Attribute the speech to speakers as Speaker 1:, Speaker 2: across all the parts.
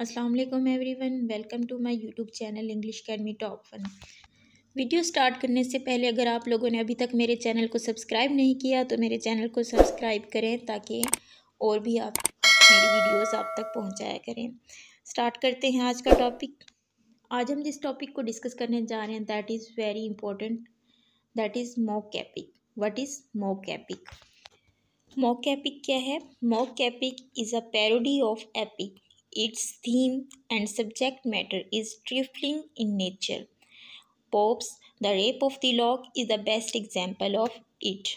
Speaker 1: Aslam everyone welcome to my YouTube channel English academy top one video start करने से पहले अगर आप लोगों ने अभी तक मेरे चैनल को सब्सक्राइब नहीं किया तो मेरे चैनल को सब्सक्राइब करें ताकि और भी आप मेरी वीडियोस आप तक पहुंचाया करें स्टार्ट करते हैं आज का टॉपिक आज हम जिस टॉपिक को डिस्कस करने जा रहे हैं that is very important that is mock epic what is mock epic mock epic क्या है mock epic is a parody of epic Its theme and subject matter is trifling in nature. Pope's The Rape of the Lock is the best example of it.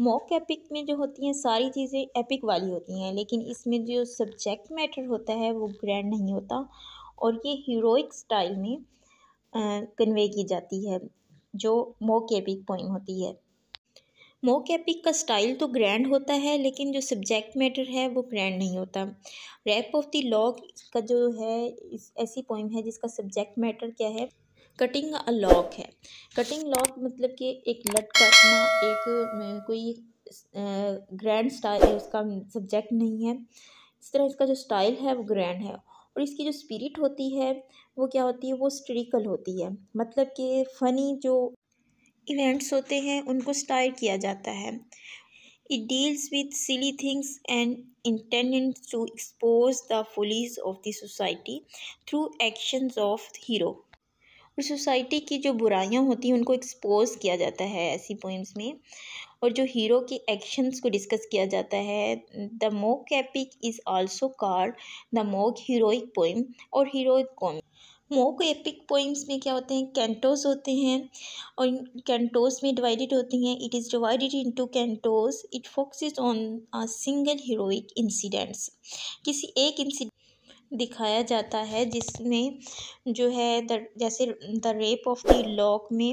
Speaker 1: Mock epic में जो होती हैं सारी चीज़ें epic वाली होती हैं लेकिन इसमें जो सब्जेक्ट मैटर होता है वो ग्रैंड नहीं होता और ये हीरोइक स्टाइल में कन्वे की जाती है जो मॉक एपिक पोइम होती है मो एपिक का स्टाइल तो ग्रैंड होता है लेकिन जो सब्जेक्ट मैटर है वो ग्रैंड नहीं होता रैप ऑफ द लॉग का जो है इस ऐसी पोइम है जिसका सब्जेक्ट मैटर क्या है कटिंग अ लॉक है कटिंग लॉक मतलब कि एक लट काटना एक कोई ग्रैंड स्टाइल उसका सब्जेक्ट नहीं है इस तरह इसका जो स्टाइल है वो ग्रैंड है और इसकी जो स्पिरिट होती है वो क्या होती है वो स्ट्रिकल होती है मतलब कि फ़नी जो इवेंट्स होते हैं उनको स्टार किया जाता है it deals with silly things and intended to expose the follies of the society through actions of hero और सोसाइटी की जो बुराइयां होती हैं उनको एक्सपोज किया जाता है ऐसी पोइम्स में और जो हीरो के एक्शंस को डिस्कस किया जाता है the mock epic is also called the mock heroic poem और heroic comic mock epic poems में क्या होते हैं कैंटोस होते हैं और कैंटोस में डिवाइडेड होते हैं it is divided into cantos it focuses on a single heroic incidents किसी एक इंसिडेंट दिखाया जाता है जिसमें जो है द, जैसे the rape of the lock में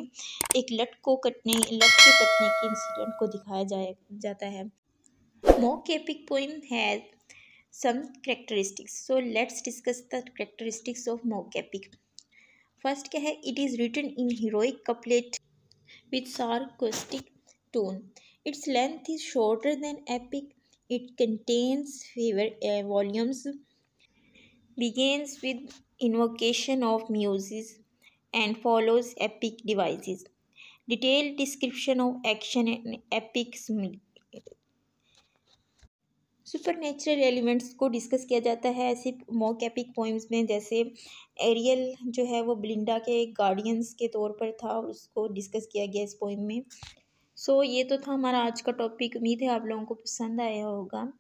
Speaker 1: एक लट को कटने लट के कटने के इंसिडेंट को दिखाया जाया जाता है mock epic poem has some characteristics so let's discuss the characteristics of mock epic first it is written in heroic couplet with sarcastic tone its length is shorter than epic it contains fewer eh, volumes begins with invocation of muses and follows epic devices detailed description of action and epic myth supernatural elements को discuss किया जाता है ऐसे मोकेपिक epic poems में जैसे aerial जो है वो ब्लिंडा के गार्डियंस के तौर पर था और उसको डिस्कस किया गया इस पोइम में सो so, ये तो था हमारा आज का टॉपिक उम्मीद है आप लोगों को पसंद आया होगा